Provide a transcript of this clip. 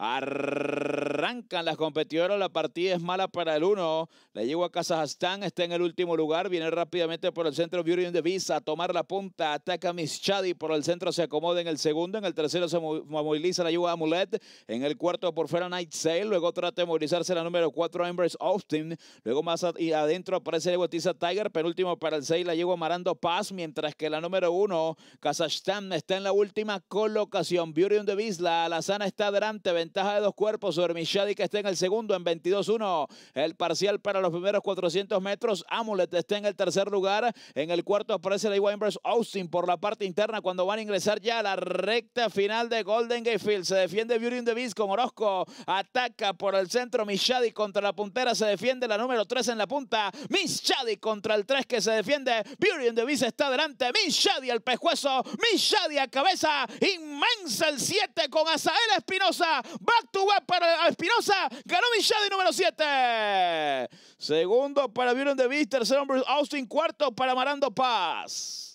Arrancan las competidoras, la partida es mala para el 1. la llegó a Kazajstán, está en el último lugar, viene rápidamente por el centro Beauty de Visa a tomar la punta, ataca Miss Chadi por el centro, se acomoda en el segundo, en el tercero se moviliza la yegua Amulet, en el cuarto por fuera Night Sail, luego trata de movilizarse la número 4 Embers Austin, luego más adentro aparece la Tisa Tiger, penúltimo para el 6 la Yegua Marando Paz, mientras que la número 1 Kazajstán está en la última colocación, Beauty on the Visa, la sana está delante, ventaja de dos cuerpos sobre Mishadi que está en el segundo en 22-1. El parcial para los primeros 400 metros. Amulet está en el tercer lugar. En el cuarto aparece Lee Weinbergs Austin por la parte interna cuando van a ingresar ya a la recta final de Golden Gate Field. Se defiende Beauty and the Beast con Orozco. Ataca por el centro Mishadi contra la puntera. Se defiende la número 3 en la punta. Mishadi contra el 3 que se defiende. Beauty and the Beast está delante. Mishadi al pescuezo. Mishadi a cabeza. Inmensa el 7 con Azael Espinosa. Back to Web para Espinosa. Ganó de número 7. Segundo para Byron De Vista. Tercero Austin. Cuarto para Marando Paz.